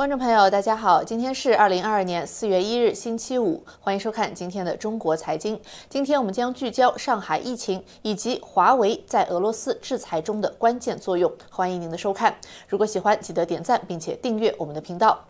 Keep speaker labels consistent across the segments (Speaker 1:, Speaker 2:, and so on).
Speaker 1: 观众朋友，大家好，今天是二零二二年四月一日，星期五，欢迎收看今天的中国财经。今天我们将聚焦上海疫情以及华为在俄罗斯制裁中的关键作用。欢迎您的收看，如果喜欢，记得点赞并且订阅我们的频道。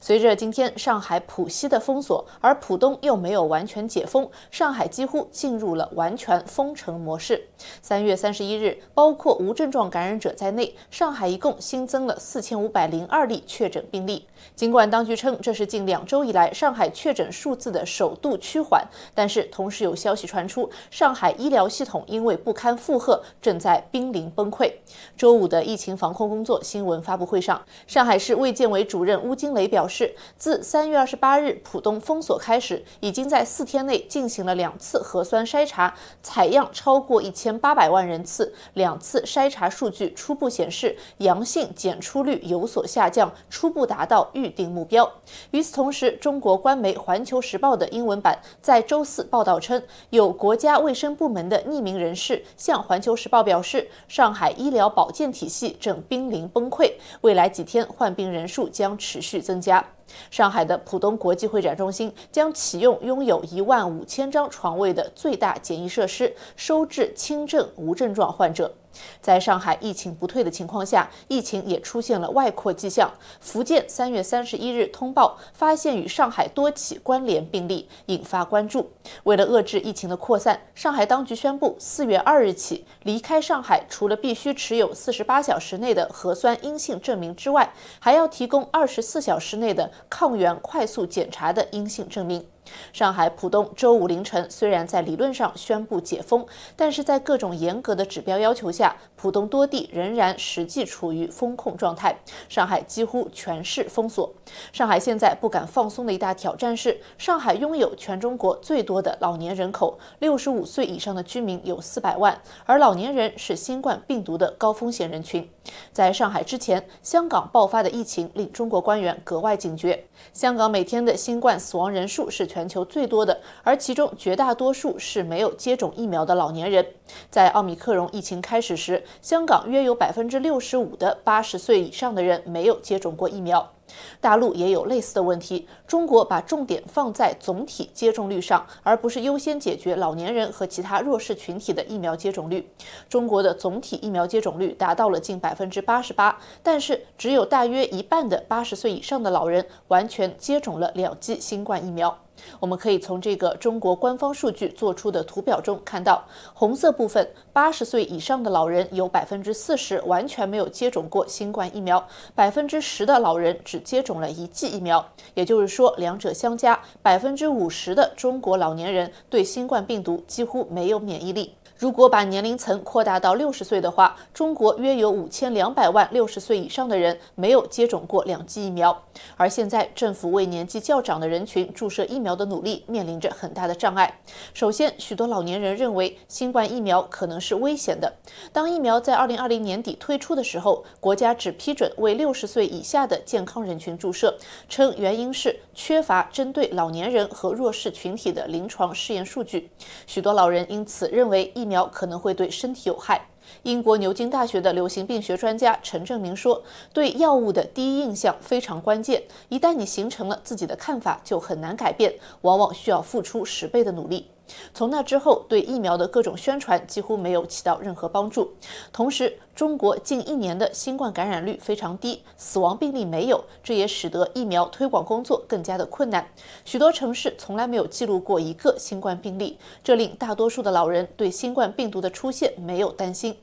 Speaker 1: 随着今天上海浦西的封锁，而浦东又没有完全解封，上海几乎进入了完全封城模式。三月三十一日，包括无症状感染者在内，上海一共新增了四千五百零二例确诊病例。尽管当局称这是近两周以来上海确诊数字的首度趋缓，但是同时有消息传出，上海医疗系统因为不堪负荷，正在濒临崩溃。周五的疫情防控工作新闻发布会上，上海市卫健委主任乌金雷。表示，自三月二十八日浦东封锁开始，已经在四天内进行了两次核酸筛查，采样超过一千八百万人次。两次筛查数据初步显示，阳性检出率有所下降，初步达到预定目标。与此同时，中国官媒《环球时报》的英文版在周四报道称，有国家卫生部门的匿名人士向《环球时报》表示，上海医疗保健体系正濒临崩溃，未来几天患病人数将持续增。增加。上海的浦东国际会展中心将启用拥有一万五千张床位的最大检疫设施，收治轻症无症状患者。在上海疫情不退的情况下，疫情也出现了外扩迹象。福建三月三十一日通报发现与上海多起关联病例，引发关注。为了遏制疫情的扩散，上海当局宣布四月二日起离开上海，除了必须持有四十八小时内的核酸阴性证明之外，还要提供二十四小时内的。抗原快速检查的阴性证明。上海浦东周五凌晨虽然在理论上宣布解封，但是在各种严格的指标要求下，浦东多地仍然实际处于封控状态。上海几乎全市封锁。上海现在不敢放松的一大挑战是，上海拥有全中国最多的老年人口，六十五岁以上的居民有四百万，而老年人是新冠病毒的高风险人群。在上海之前，香港爆发的疫情令中国官员格外警觉。香港每天的新冠死亡人数是。全球最多的，而其中绝大多数是没有接种疫苗的老年人。在奥密克戎疫情开始时，香港约有百分之六十五的八十岁以上的人没有接种过疫苗。大陆也有类似的问题。中国把重点放在总体接种率上，而不是优先解决老年人和其他弱势群体的疫苗接种率。中国的总体疫苗接种率达到了近百分之八十八，但是只有大约一半的八十岁以上的老人完全接种了两剂新冠疫苗。我们可以从这个中国官方数据做出的图表中看到，红色部分八十岁以上的老人有百分之四十完全没有接种过新冠疫苗，百分之十的老人只接种了一剂疫苗。也就是说，两者相加，百分之五十的中国老年人对新冠病毒几乎没有免疫力。如果把年龄层扩大到六十岁的话，中国约有五千两百万六十岁以上的人没有接种过两剂疫苗，而现在政府为年纪较长的人群注射疫苗的努力面临着很大的障碍。首先，许多老年人认为新冠疫苗可能是危险的。当疫苗在二零二零年底推出的时候，国家只批准为六十岁以下的健康人群注射，称原因是缺乏针对老年人和弱势群体的临床试验数据。许多老人因此认为疫疫苗可能会对身体有害。英国牛津大学的流行病学专家陈正明说：“对药物的第一印象非常关键，一旦你形成了自己的看法，就很难改变，往往需要付出十倍的努力。”从那之后，对疫苗的各种宣传几乎没有起到任何帮助。同时，中国近一年的新冠感染率非常低，死亡病例没有，这也使得疫苗推广工作更加的困难。许多城市从来没有记录过一个新冠病例，这令大多数的老人对新冠病毒的出现没有担心。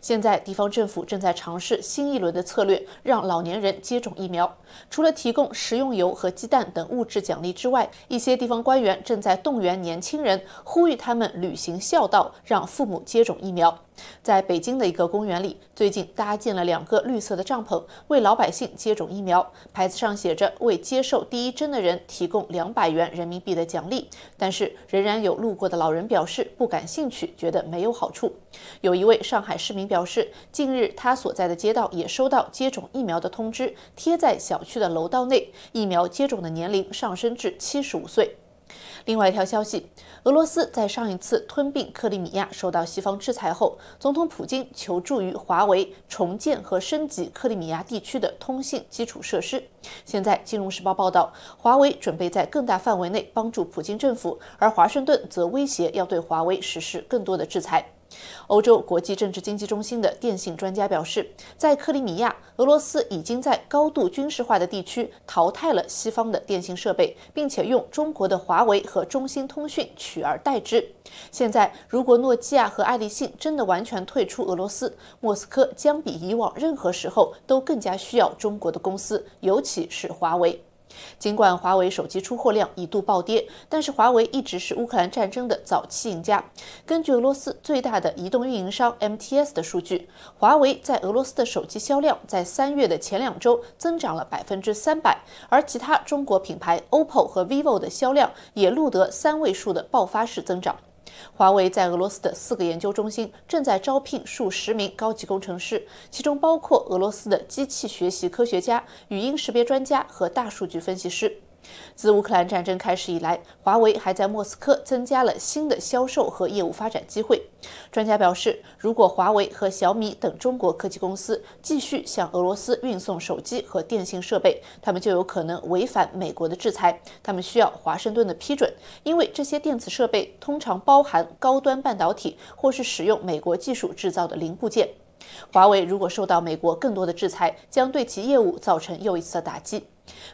Speaker 1: 现在，地方政府正在尝试新一轮的策略，让老年人接种疫苗。除了提供食用油和鸡蛋等物质奖励之外，一些地方官员正在动员年轻人，呼吁他们履行孝道，让父母接种疫苗。在北京的一个公园里，最近搭建了两个绿色的帐篷，为老百姓接种疫苗。牌子上写着为接受第一针的人提供两百元人民币的奖励，但是仍然有路过的老人表示不感兴趣，觉得没有好处。有一位上海市民表示，近日他所在的街道也收到接种疫苗的通知，贴在小区的楼道内。疫苗接种的年龄上升至七十五岁。另外一条消息，俄罗斯在上一次吞并克里米亚受到西方制裁后，总统普京求助于华为重建和升级克里米亚地区的通信基础设施。现在，《金融时报》报道，华为准备在更大范围内帮助普京政府，而华盛顿则威胁要对华为实施更多的制裁。欧洲国际政治经济中心的电信专家表示，在克里米亚，俄罗斯已经在高度军事化的地区淘汰了西方的电信设备，并且用中国的华为和中兴通讯取而代之。现在，如果诺基亚和爱立信真的完全退出俄罗斯，莫斯科将比以往任何时候都更加需要中国的公司，尤其是华为。尽管华为手机出货量一度暴跌，但是华为一直是乌克兰战争的早期赢家。根据俄罗斯最大的移动运营商 MTS 的数据，华为在俄罗斯的手机销量在三月的前两周增长了百分之三百，而其他中国品牌 OPPO 和 VIVO 的销量也录得三位数的爆发式增长。华为在俄罗斯的四个研究中心正在招聘数十名高级工程师，其中包括俄罗斯的机器学习科学家、语音识别专家和大数据分析师。自乌克兰战争开始以来，华为还在莫斯科增加了新的销售和业务发展机会。专家表示，如果华为和小米等中国科技公司继续向俄罗斯运送手机和电信设备，他们就有可能违反美国的制裁，他们需要华盛顿的批准，因为这些电子设备通常包含高端半导体或是使用美国技术制造的零部件。华为如果受到美国更多的制裁，将对其业务造成又一次的打击。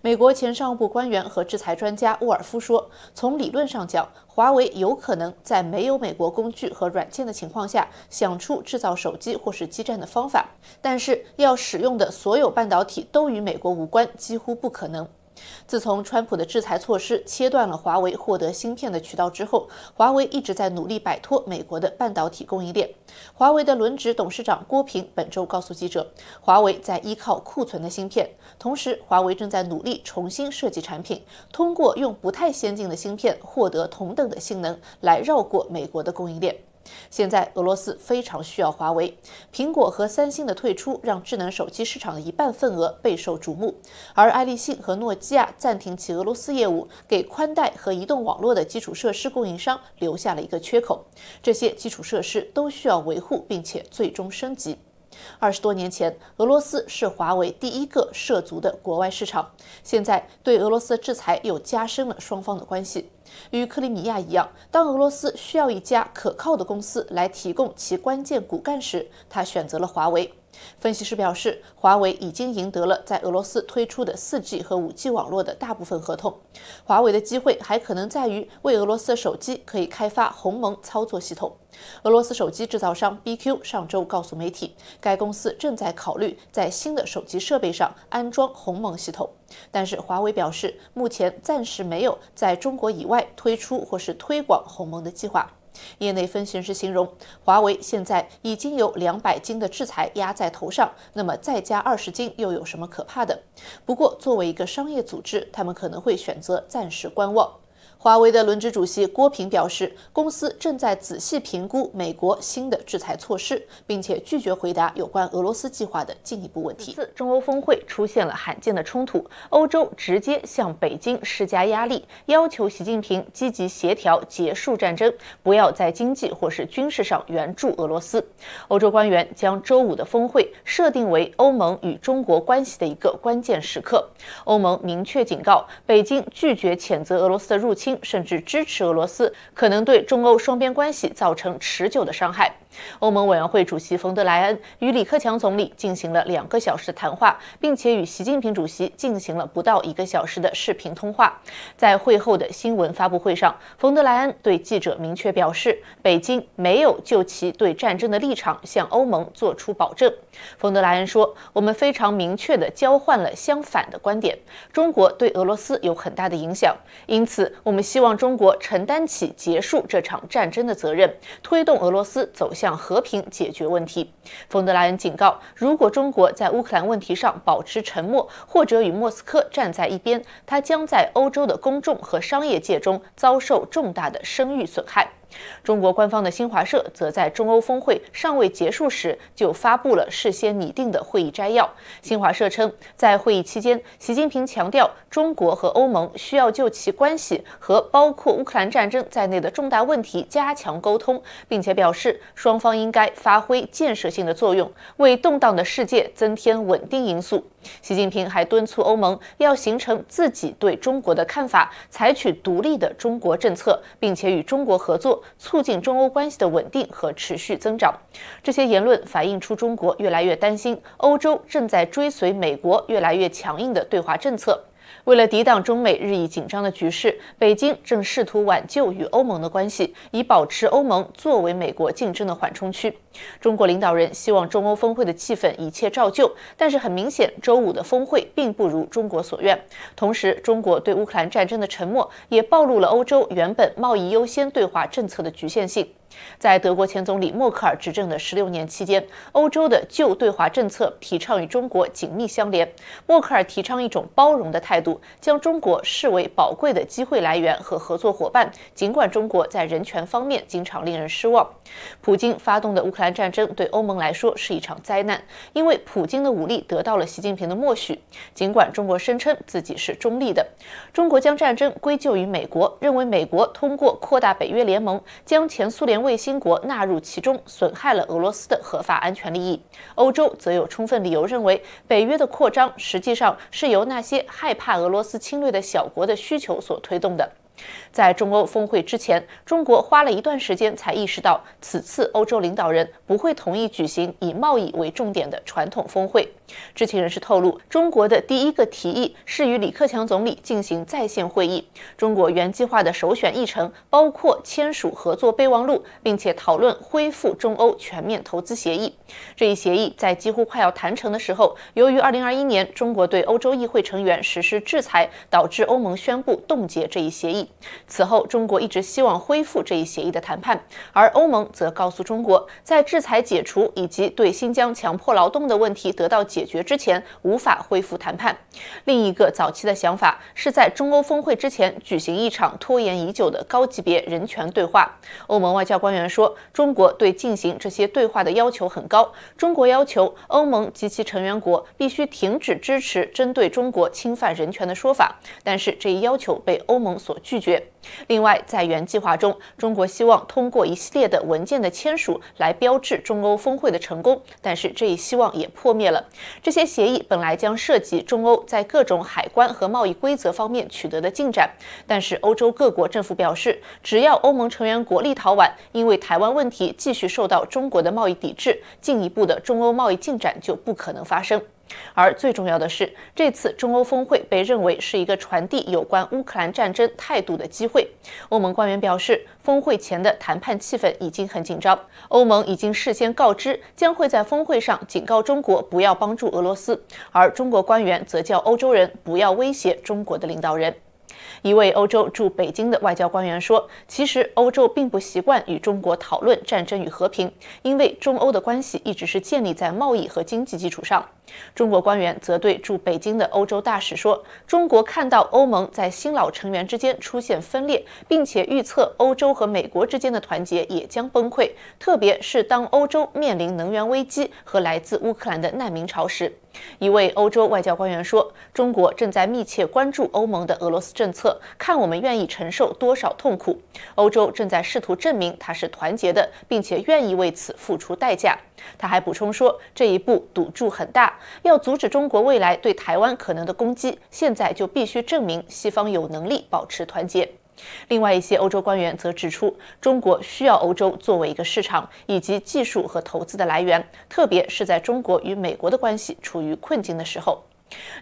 Speaker 1: 美国前商务部官员和制裁专家沃尔夫说：“从理论上讲，华为有可能在没有美国工具和软件的情况下想出制造手机或是基站的方法，但是要使用的所有半导体都与美国无关，几乎不可能。”自从川普的制裁措施切断了华为获得芯片的渠道之后，华为一直在努力摆脱美国的半导体供应链。华为的轮值董事长郭平本周告诉记者，华为在依靠库存的芯片，同时华为正在努力重新设计产品，通过用不太先进的芯片获得同等的性能来绕过美国的供应链。现在俄罗斯非常需要华为、苹果和三星的退出，让智能手机市场的一半份额备受瞩目。而爱立信和诺基亚暂停其俄罗斯业务，给宽带和移动网络的基础设施供应商留下了一个缺口。这些基础设施都需要维护，并且最终升级。二十多年前，俄罗斯是华为第一个涉足的国外市场。现在，对俄罗斯的制裁又加深了双方的关系。与克里米亚一样，当俄罗斯需要一家可靠的公司来提供其关键骨干时，他选择了华为。分析师表示，华为已经赢得了在俄罗斯推出的 4G 和 5G 网络的大部分合同。华为的机会还可能在于为俄罗斯手机可以开发鸿蒙操作系统。俄罗斯手机制造商 BQ 上周告诉媒体，该公司正在考虑在新的手机设备上安装鸿蒙系统。但是，华为表示，目前暂时没有在中国以外推出或是推广鸿蒙的计划。业内分析师形容，华为现在已经有两百斤的制裁压在头上，那么再加二十斤又有什么可怕的？不过，作为一个商业组织，他们可能会选择暂时观望。华为的轮值主席郭平表示，公司正在仔细评估美国新的制裁措施，并且拒绝回答有关俄罗斯计划的进一步问题。四中欧峰会出现了罕见的冲突，欧洲直接向北京施加压力，要求习近平积极协调结束战争，不要在经济或是军事上援助俄罗斯。欧洲官员将周五的峰会设定为欧盟与中国关系的一个关键时刻。欧盟明确警告北京，拒绝谴责俄罗斯的入侵。甚至支持俄罗斯，可能对中欧双边关系造成持久的伤害。欧盟委员会主席冯德莱恩与李克强总理进行了两个小时的谈话，并且与习近平主席进行了不到一个小时的视频通话。在会后的新闻发布会上，冯德莱恩对记者明确表示，北京没有就其对战争的立场向欧盟做出保证。冯德莱恩说：“我们非常明确地交换了相反的观点。中国对俄罗斯有很大的影响，因此我们。”希望中国承担起结束这场战争的责任，推动俄罗斯走向和平解决问题。冯德莱恩警告，如果中国在乌克兰问题上保持沉默或者与莫斯科站在一边，他将在欧洲的公众和商业界中遭受重大的声誉损害。中国官方的新华社则在中欧峰会尚未结束时就发布了事先拟定的会议摘要。新华社称，在会议期间，习近平强调，中国和欧盟需要就其关系和包括乌克兰战争在内的重大问题加强沟通，并且表示双方应该发挥建设性的作用，为动荡的世界增添稳定因素。习近平还敦促欧盟要形成自己对中国的看法，采取独立的中国政策，并且与中国合作，促进中欧关系的稳定和持续增长。这些言论反映出中国越来越担心欧洲正在追随美国越来越强硬的对华政策。为了抵挡中美日益紧张的局势，北京正试图挽救与欧盟的关系，以保持欧盟作为美国竞争的缓冲区。中国领导人希望中欧峰会的气氛一切照旧，但是很明显，周五的峰会并不如中国所愿。同时，中国对乌克兰战争的沉默也暴露了欧洲原本贸易优先对华政策的局限性。在德国前总理默克尔执政的十六年期间，欧洲的旧对华政策提倡与中国紧密相连。默克尔提倡一种包容的态度，将中国视为宝贵的机会来源和合作伙伴，尽管中国在人权方面经常令人失望。普京发动的乌克兰战争对欧盟来说是一场灾难，因为普京的武力得到了习近平的默许，尽管中国声称自己是中立的。中国将战争归咎于美国，认为美国通过扩大北约联盟将前苏联。卫星国纳入其中，损害了俄罗斯的合法安全利益。欧洲则有充分理由认为，北约的扩张实际上是由那些害怕俄罗斯侵略的小国的需求所推动的。在中欧峰会之前，中国花了一段时间才意识到，此次欧洲领导人不会同意举行以贸易为重点的传统峰会。知情人士透露，中国的第一个提议是与李克强总理进行在线会议。中国原计划的首选议程包括签署合作备忘录，并且讨论恢复中欧全面投资协议。这一协议在几乎快要谈成的时候，由于2021年中国对欧洲议会成员实施制裁，导致欧盟宣布冻结这一协议。此后，中国一直希望恢复这一协议的谈判，而欧盟则告诉中国，在制裁解除以及对新疆强迫劳动的问题得到解决之前，无法恢复谈判。另一个早期的想法是在中欧峰会之前举行一场拖延已久的高级别人权对话。欧盟外交官员说，中国对进行这些对话的要求很高，中国要求欧盟及其成员国必须停止支持针对中国侵犯人权的说法，但是这一要求被欧盟所拒。拒绝。另外，在原计划中，中国希望通过一系列的文件的签署来标志中欧峰会的成功，但是这一希望也破灭了。这些协议本来将涉及中欧在各种海关和贸易规则方面取得的进展，但是欧洲各国政府表示，只要欧盟成员国立陶宛因为台湾问题继续受到中国的贸易抵制，进一步的中欧贸易进展就不可能发生。而最重要的是，这次中欧峰会被认为是一个传递有关乌克兰战争态度的机会。欧盟官员表示，峰会前的谈判气氛已经很紧张。欧盟已经事先告知，将会在峰会上警告中国不要帮助俄罗斯，而中国官员则叫欧洲人不要威胁中国的领导人。一位欧洲驻北京的外交官员说：“其实欧洲并不习惯与中国讨论战争与和平，因为中欧的关系一直是建立在贸易和经济基础上。”中国官员则对驻北京的欧洲大使说：“中国看到欧盟在新老成员之间出现分裂，并且预测欧洲和美国之间的团结也将崩溃。特别是当欧洲面临能源危机和来自乌克兰的难民潮时。”一位欧洲外交官员说：“中国正在密切关注欧盟的俄罗斯政策，看我们愿意承受多少痛苦。欧洲正在试图证明它是团结的，并且愿意为此付出代价。”他还补充说，这一步赌注很大，要阻止中国未来对台湾可能的攻击，现在就必须证明西方有能力保持团结。另外，一些欧洲官员则指出，中国需要欧洲作为一个市场，以及技术和投资的来源，特别是在中国与美国的关系处于困境的时候。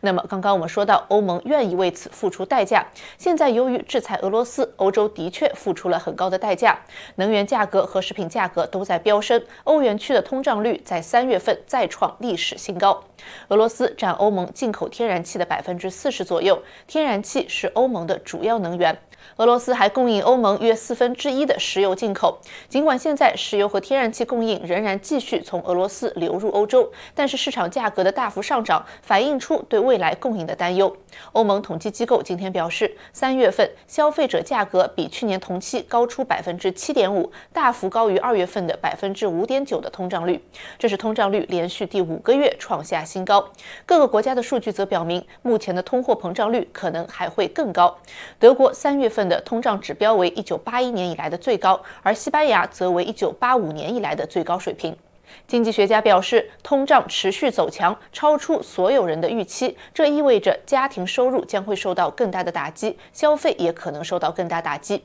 Speaker 1: 那么，刚刚我们说到欧盟愿意为此付出代价。现在由于制裁俄罗斯，欧洲的确付出了很高的代价，能源价格和食品价格都在飙升，欧元区的通胀率在三月份再创历史新高。俄罗斯占欧盟进口天然气的百分之四十左右，天然气是欧盟的主要能源。俄罗斯还供应欧盟约四分之一的石油进口。尽管现在石油和天然气供应仍然继续从俄罗斯流入欧洲，但是市场价格的大幅上涨反映出。对未来供应的担忧。欧盟统计机构今天表示，三月份消费者价格比去年同期高出百分之七点五，大幅高于二月份的百分之五点九的通胀率。这是通胀率连续第五个月创下新高。各个国家的数据则表明，目前的通货膨胀率可能还会更高。德国三月份的通胀指标为一九八一年以来的最高，而西班牙则为一九八五年以来的最高水平。经济学家表示，通胀持续走强，超出所有人的预期。这意味着家庭收入将会受到更大的打击，消费也可能受到更大打击。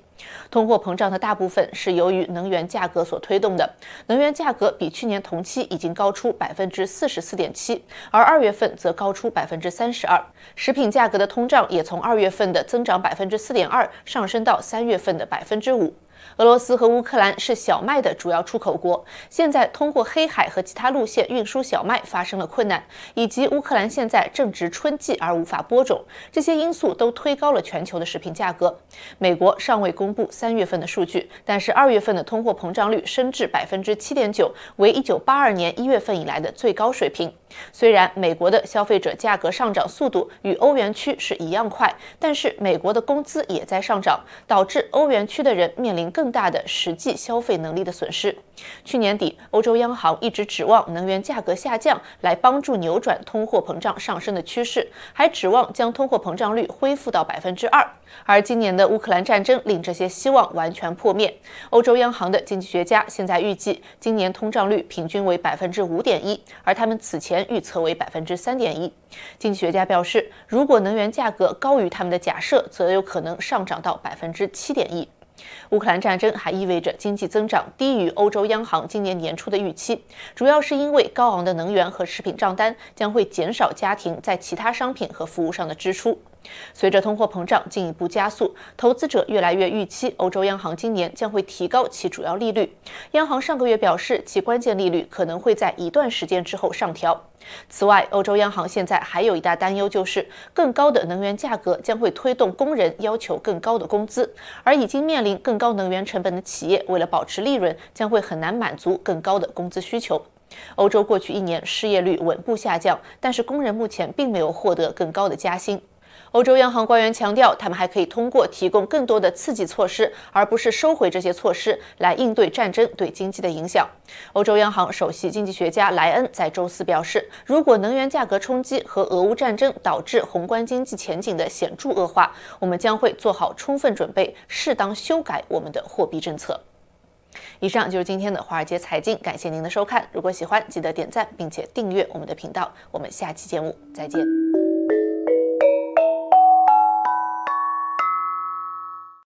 Speaker 1: 通货膨胀的大部分是由于能源价格所推动的，能源价格比去年同期已经高出百分之四十四点七，而二月份则高出百分之三十二。食品价格的通胀也从二月份的增长百分之四点二上升到三月份的百分之五。俄罗斯和乌克兰是小麦的主要出口国，现在通过黑海和其他路线运输小麦发生了困难，以及乌克兰现在正值春季而无法播种，这些因素都推高了全球的食品价格。美国尚未公布三月份的数据，但是二月份的通货膨胀率升至百分之七点九，为一九八二年一月份以来的最高水平。虽然美国的消费者价格上涨速度与欧元区是一样快，但是美国的工资也在上涨，导致欧元区的人面临更。更大的实际消费能力的损失。去年底，欧洲央行一直指望能源价格下降来帮助扭转通货膨胀上升的趋势，还指望将通货膨胀率恢复到百分之二。而今年的乌克兰战争令这些希望完全破灭。欧洲央行的经济学家现在预计，今年通胀率平均为百分之五点一，而他们此前预测为百分之三点一。经济学家表示，如果能源价格高于他们的假设，则有可能上涨到百分之七点一。乌克兰战争还意味着经济增长低于欧洲央行今年年初的预期，主要是因为高昂的能源和食品账单将会减少家庭在其他商品和服务上的支出。随着通货膨胀进一步加速，投资者越来越预期欧洲央行今年将会提高其主要利率。央行上个月表示，其关键利率可能会在一段时间之后上调。此外，欧洲央行现在还有一大担忧，就是更高的能源价格将会推动工人要求更高的工资，而已经面临更高能源成本的企业，为了保持利润，将会很难满足更高的工资需求。欧洲过去一年失业率稳步下降，但是工人目前并没有获得更高的加薪。欧洲央行官员强调，他们还可以通过提供更多的刺激措施，而不是收回这些措施，来应对战争对经济的影响。欧洲央行首席经济学家莱恩在周四表示，如果能源价格冲击和俄乌战争导致宏观经济前景的显著恶化，我们将会做好充分准备，适当修改我们的货币政策。以上就是今天的华尔街财经，感谢您的收看。如果喜欢，记得点赞并且订阅我们的频道。我们下期节目再见。